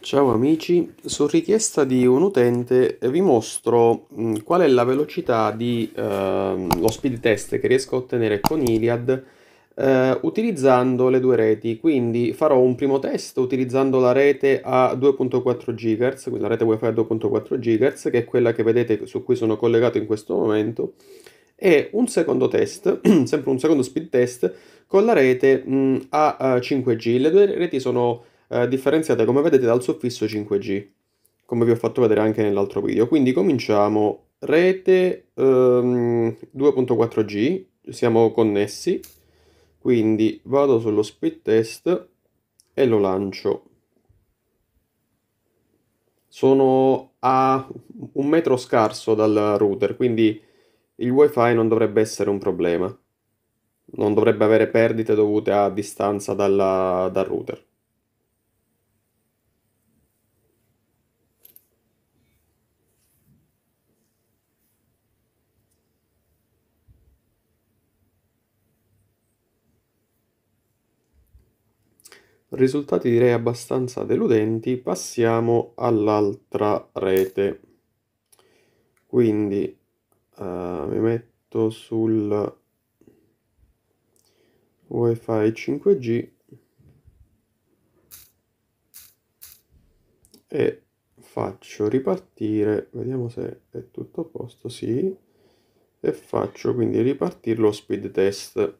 Ciao amici, su richiesta di un utente eh, vi mostro mh, mm, qual è la velocità di eh, lo speed test che riesco a ottenere con Iliad eh, utilizzando le due reti, quindi farò un primo test utilizzando la rete a 2.4 GHz, quindi la rete wifi a 2.4 GHz che è quella che vedete su cui sono collegato in questo momento e un secondo test, sempre un secondo speed test con la rete mh, mm, a, a eh, 5G, le due reti sono eh, differenziate come vedete dal suffisso 5G, come vi ho fatto vedere anche nell'altro video. Quindi cominciamo rete ehm, 2.4G, siamo connessi, quindi vado sullo speed test e lo lancio. Sono a un metro scarso dal router, quindi il wifi non dovrebbe essere un problema. Non dovrebbe avere perdite dovute a distanza dalla, dal router. risultati direi abbastanza deludenti, passiamo all'altra rete. Quindi uh, mi metto sul wifi 5G e faccio ripartire, vediamo se è tutto a posto, sì, e faccio quindi ripartire lo speed test.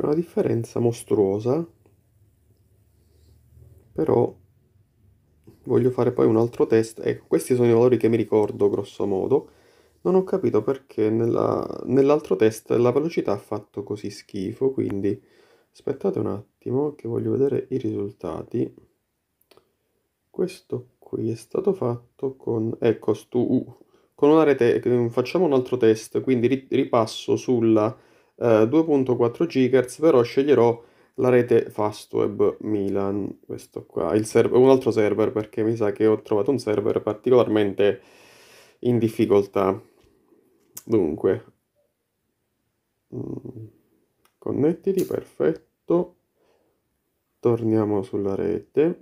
C'è una differenza mostruosa, però voglio fare poi un altro test. Ecco, questi sono i valori che mi ricordo grosso modo. Non ho capito perché nell'altro test la velocità ha fatto così schifo, quindi aspettate un attimo che voglio vedere i risultati. Questo qui è stato fatto con... ecco, stu, uh, con una rete... facciamo un altro test, quindi ripasso sulla 2.4 eh, GHz, però sceglierò la rete Fastweb Milan, questo qua, server, un altro server perché mi sa che ho trovato un server particolarmente in difficoltà. Dunque, mm, connettiti, perfetto. Torniamo sulla rete.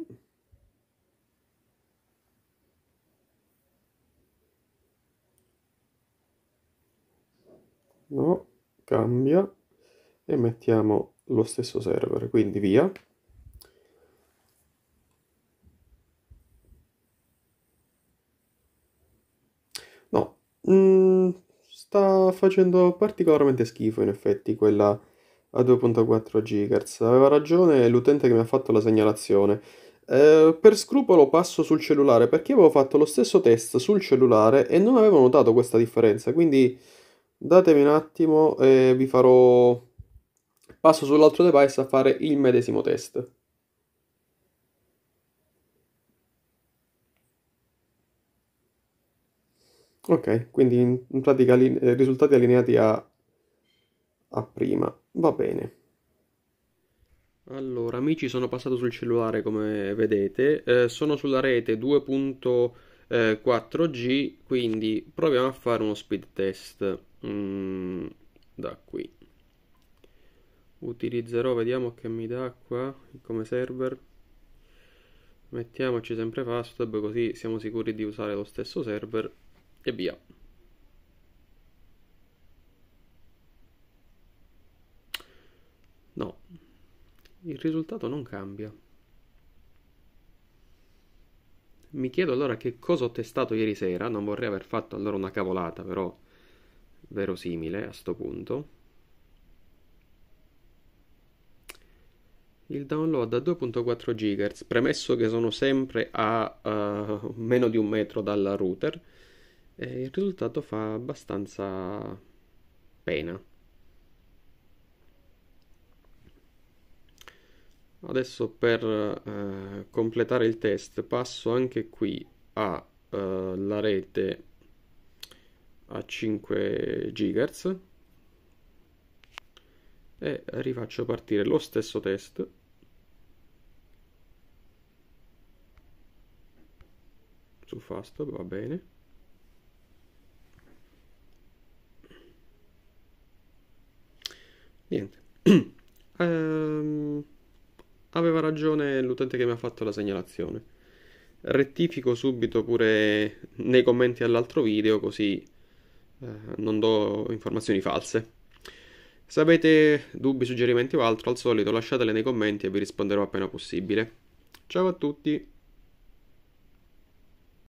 No, cambia e mettiamo lo stesso server, quindi via. No, mh, mm, sta facendo particolarmente schifo in effetti quella a 2.4 GHz. Aveva ragione l'utente che mi ha fatto la segnalazione. Eh, per scrupolo passo sul cellulare perché avevo fatto lo stesso test sul cellulare e non avevo notato questa differenza, quindi datemi un attimo e vi farò passo sull'altro device a fare il medesimo test ok quindi in pratica line- eh, risultati allineati a, a prima va bene allora amici sono passato sul cellulare come vedete eh, sono sulla rete 2. 4G, eh, quindi proviamo a fare uno speed test mm, da qui. Utilizzerò, vediamo che mi dà qua come server. Mettiamoci sempre FastWeb così siamo sicuri di usare lo stesso server e via. No, il risultato non cambia. mi chiedo allora che cosa ho testato ieri sera, non vorrei aver fatto allora una cavolata, però verosimile a sto punto. Il download a 2.4 GHz, premesso che sono sempre a uh, meno di un metro dal router, il risultato fa abbastanza pena. adesso per eh, completare il test passo anche qui alla eh, rete a 5 GHz e rifaccio partire lo stesso test su fast va bene niente aveva ragione l'utente che mi ha fatto la segnalazione. Rettifico subito pure nei commenti all'altro video così eh, non do informazioni false. Se avete dubbi, suggerimenti o altro, al solito lasciatele nei commenti e vi risponderò appena possibile. Ciao a tutti!